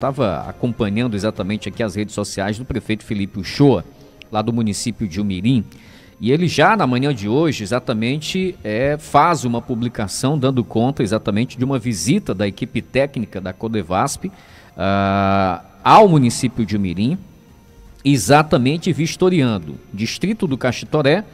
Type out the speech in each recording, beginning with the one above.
Estava acompanhando exatamente aqui as redes sociais do prefeito Felipe Uchoa, lá do município de Umirim, e ele já na manhã de hoje exatamente é, faz uma publicação dando conta exatamente de uma visita da equipe técnica da Codevasp uh, ao município de Umirim, exatamente vistoriando o distrito do Cachitoré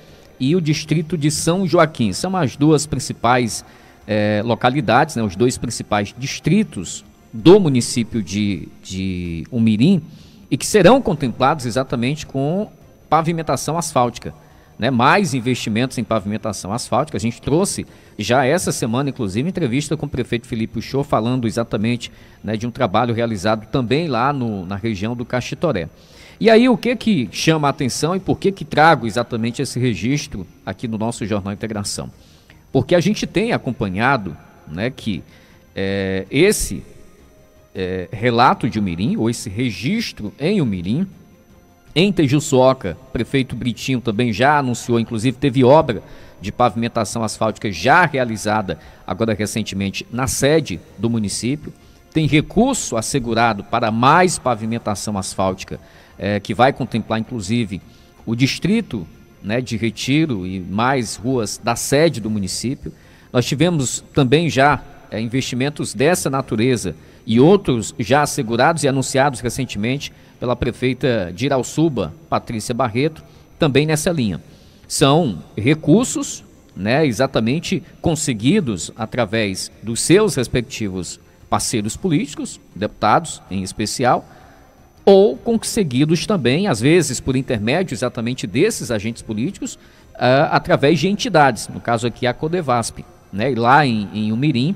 e o distrito de São Joaquim. São as duas principais eh, localidades, né, os dois principais distritos do município de, de Umirim e que serão contemplados exatamente com pavimentação asfáltica. Né, mais investimentos em pavimentação asfáltica. A gente trouxe já essa semana, inclusive, entrevista com o prefeito Felipe Show falando exatamente né, de um trabalho realizado também lá no, na região do Cachitoré. E aí, o que que chama a atenção e por que que trago exatamente esse registro aqui no nosso Jornal Integração? Porque a gente tem acompanhado né, que é, esse é, relato de Umirim, ou esse registro em Umirim. Em Tejuçoca, prefeito Britinho também já anunciou, inclusive teve obra de pavimentação asfáltica já realizada agora recentemente na sede do município. Tem recurso assegurado para mais pavimentação asfáltica, é, que vai contemplar inclusive o distrito né, de Retiro e mais ruas da sede do município. Nós tivemos também já é, investimentos dessa natureza e outros já assegurados e anunciados recentemente pela prefeita de Irauçuba, Patrícia Barreto, também nessa linha. São recursos, né, exatamente conseguidos através dos seus respectivos parceiros políticos, deputados em especial, ou conseguidos também, às vezes por intermédio exatamente desses agentes políticos, uh, através de entidades, no caso aqui a Codevasp. Né? E lá em, em Umirim,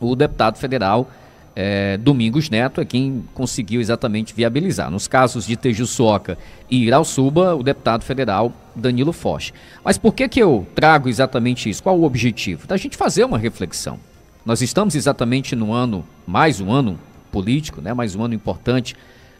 o deputado federal é, Domingos Neto é quem conseguiu exatamente viabilizar. Nos casos de Tejuçoca e Irauçuba, o deputado federal Danilo Foch. Mas por que, que eu trago exatamente isso? Qual o objetivo? Da gente fazer uma reflexão. Nós estamos exatamente no ano, mais um ano político, né? mais um ano importante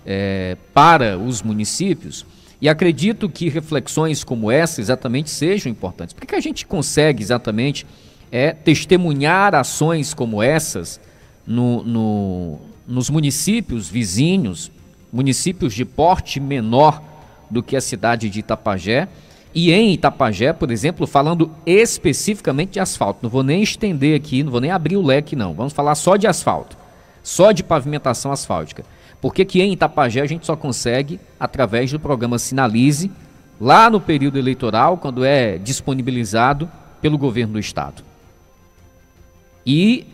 é, para os municípios. E acredito que reflexões como essa exatamente sejam importantes. Porque a gente consegue exatamente é, testemunhar ações como essas no, no, nos municípios vizinhos, municípios de porte menor do que a cidade de Itapajé. E em Itapajé, por exemplo, falando especificamente de asfalto, não vou nem estender aqui, não vou nem abrir o leque, não. Vamos falar só de asfalto, só de pavimentação asfáltica. Porque que em Itapajé a gente só consegue através do programa Sinalize, lá no período eleitoral, quando é disponibilizado pelo governo do estado. E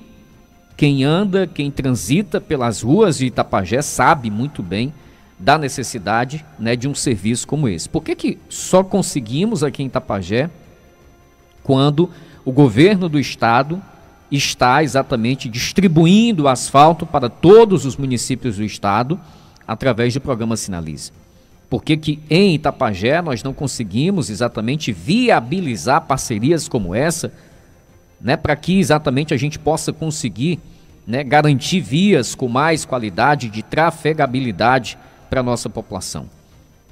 quem anda, quem transita pelas ruas de Itapajé sabe muito bem da necessidade né, de um serviço como esse. Por que, que só conseguimos aqui em Itapajé quando o governo do estado está exatamente distribuindo asfalto para todos os municípios do estado através do programa Sinalize? Por que, que em Itapajé nós não conseguimos exatamente viabilizar parcerias como essa né, para que exatamente a gente possa conseguir né, garantir vias com mais qualidade de trafegabilidade para a nossa população.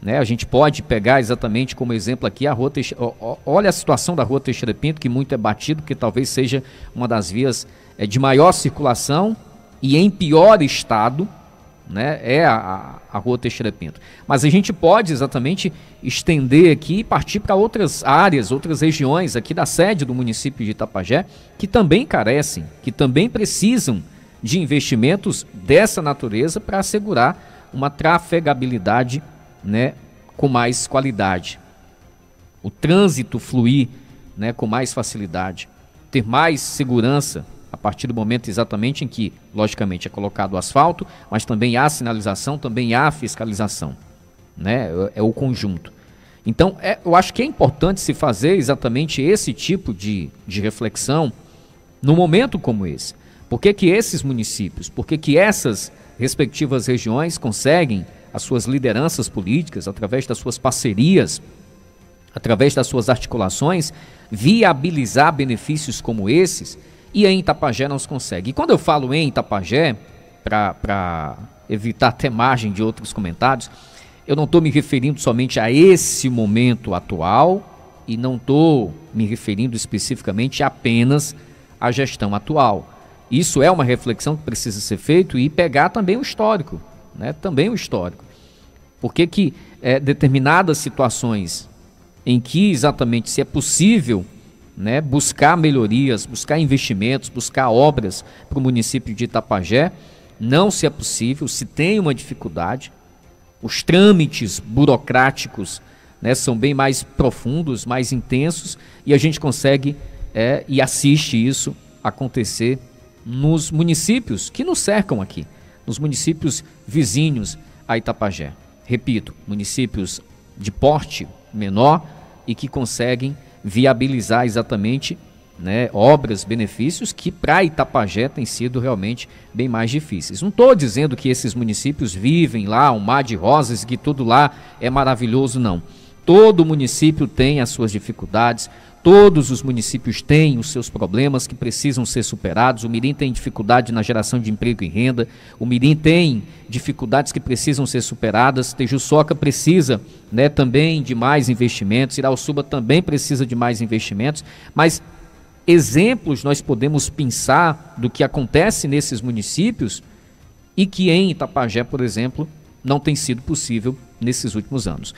Né, a gente pode pegar exatamente como exemplo aqui a rua Teixeira, olha a situação da rua Teixeira Pinto, que muito é batido, que talvez seja uma das vias é, de maior circulação e em pior estado, né? É a, a Rua Teixeira Pinto. Mas a gente pode exatamente estender aqui e partir para outras áreas, outras regiões aqui da sede do município de Itapajé, que também carecem, que também precisam de investimentos dessa natureza para assegurar uma trafegabilidade né, com mais qualidade. O trânsito fluir né, com mais facilidade, ter mais segurança a partir do momento exatamente em que, logicamente, é colocado o asfalto, mas também há sinalização, também há fiscalização. Né? É o conjunto. Então, é, eu acho que é importante se fazer exatamente esse tipo de, de reflexão num momento como esse. Por que, que esses municípios, por que, que essas respectivas regiões conseguem as suas lideranças políticas, através das suas parcerias, através das suas articulações, viabilizar benefícios como esses? e em Itapajé não se consegue. E quando eu falo em Itapajé, para evitar até margem de outros comentários, eu não estou me referindo somente a esse momento atual e não estou me referindo especificamente apenas à gestão atual. Isso é uma reflexão que precisa ser feita e pegar também o histórico, né? também o histórico. Por que, é, determinadas situações em que exatamente se é possível né, buscar melhorias, buscar investimentos, buscar obras para o município de Itapajé. Não se é possível, se tem uma dificuldade, os trâmites burocráticos né, são bem mais profundos, mais intensos, e a gente consegue é, e assiste isso acontecer nos municípios que nos cercam aqui, nos municípios vizinhos a Itapajé. Repito, municípios de porte menor e que conseguem viabilizar exatamente né, obras, benefícios que para Itapajé têm sido realmente bem mais difíceis. Não estou dizendo que esses municípios vivem lá um mar de rosas, que tudo lá é maravilhoso, não. Todo município tem as suas dificuldades, todos os municípios têm os seus problemas que precisam ser superados. O Mirim tem dificuldade na geração de emprego e renda, o Mirim tem dificuldades que precisam ser superadas. Tejuçoca precisa né, também de mais investimentos, Irauçuba também precisa de mais investimentos, mas exemplos nós podemos pensar do que acontece nesses municípios e que em Itapajé, por exemplo, não tem sido possível nesses últimos anos.